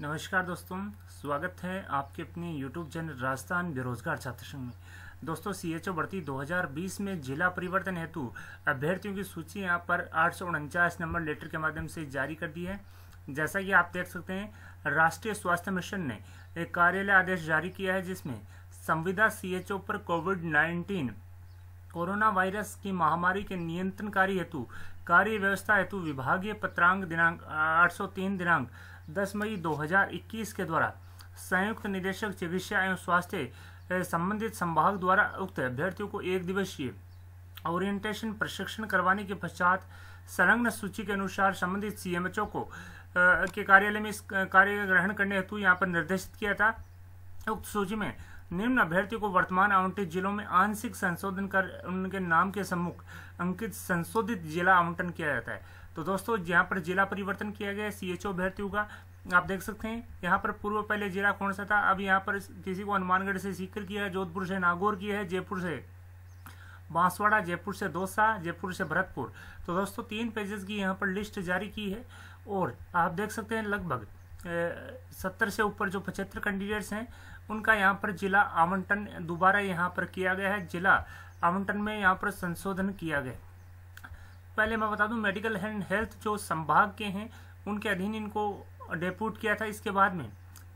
नमस्कार दोस्तों स्वागत है आपके अपने यूट्यूब चैनल राजस्थान बेरोजगार छात्र संघ में दोस्तों सी एच ओ भर्ती 2020 में जिला परिवर्तन हेतु अभ्यर्थियों की सूची यहाँ पर आठ नंबर लेटर के माध्यम से जारी कर दी है जैसा कि आप देख सकते हैं राष्ट्रीय स्वास्थ्य मिशन ने एक कार्यालय आदेश जारी किया है जिसमें संविदा सी पर कोविड नाइन्टीन कोरोना वायरस की महामारी के नियंत्रणकारी हेतु कार्य व्यवस्था हेतु विभागीय पत्रांग दिनांक 803 दिनांक 10 मई 2021 के द्वारा संयुक्त निदेशक चिकित्सा एवं स्वास्थ्य संबंधित संभाग द्वारा उक्त अभ्यर्थियों को एक दिवसीय ओरिएंटेशन प्रशिक्षण करवाने के पश्चात संलग्न सूची के अनुसार संबंधित सीएमएचओ को के कार्यालय में इस कार्य ग्रहण करने हेतु यहाँ पर निर्देशित किया था उक्त सूची में निम्न अभ्यर्थियों को वर्तमान आवंटित जिलों में आंशिक संशोधन कर उनके नाम के सम्मुख अंकित संशोधित जिला आवंटन किया जाता है तो दोस्तों यहाँ पर जिला परिवर्तन किया गया सी एच अभ्यर्थियों का आप देख सकते हैं यहाँ पर पूर्व पहले जिला कौन सा था अब यहाँ पर किसी को हनुमानगढ़ से सीकर किया है जोधपुर से नागौर किया है जयपुर से बांसवाड़ा जयपुर से दौसा जयपुर से भरतपुर तो दोस्तों तीन पेजेस की यहाँ पर लिस्ट जारी की है और आप देख सकते हैं लगभग सत्तर से ऊपर जो पचहत्तर कैंडिडेट्स हैं उनका यहाँ पर जिला आवंटन दोबारा यहाँ पर किया गया है जिला आवंटन में यहाँ पर संशोधन किया गया पहले मैं बता दूं मेडिकल एंड हेल्थ जो संभाग के हैं उनके अधीन इनको डेपूट किया था इसके बाद में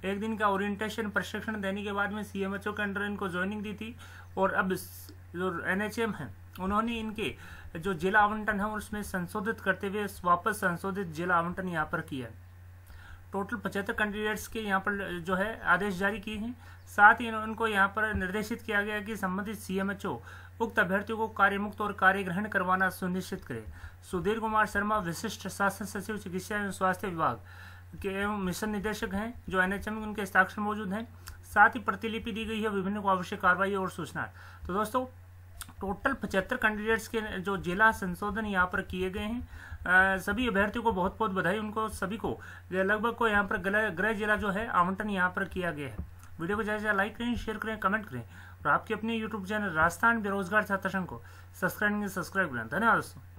एक दिन का ओरिएंटेशन प्रशिक्षण देने के बाद में सी एम एच ओ के अंडर इनको ज्वाइनिंग दी थी और अब जो एन एच एम है उन्होंने इनके जो जिला आवंटन है उसमें संशोधित करते हुए वापस संशोधित जिला आवंटन यहाँ पर किया है टोटल पचहत्तर कैंडिडेट्स के यहाँ पर जो है आदेश जारी किए हैं साथ ही उनको यहाँ पर निर्देशित किया गया कि संबंधित सीएमएचओ उक्त अभ्यर्थियों को कार्यमुक्त और कार्य ग्रहण करवाना सुनिश्चित करें सुधीर कुमार शर्मा विशिष्ट शासन सचिव चिकित्सा एवं स्वास्थ्य विभाग के एवं मिशन निदेशक हैं जो एनएचएम उनके हस्ताक्षर मौजूद हैं साथ ही प्रतिलिपि दी गई है विभिन्न आवश्यक कार्रवाई और सूचना तो दोस्तों टोटल पचहत्तर कैंडिडेट्स के जो जिला संशोधन यहाँ पर किए गए हैं सभी अभ्यर्थियों को बहुत बहुत बधाई उनको सभी को लगभग को यहाँ पर गृह जिला जो है आवंटन यहाँ पर किया गया है वीडियो को ज़्यादा ज़्यादा लाइक करें शेयर करें कमेंट करें और आपके अपने यूट्यूब चैनल राजस्थान बेरोजगार छात्र संघ को सब्सक्राइब सब्सक्राइब करें धन्यवाद दोस्तों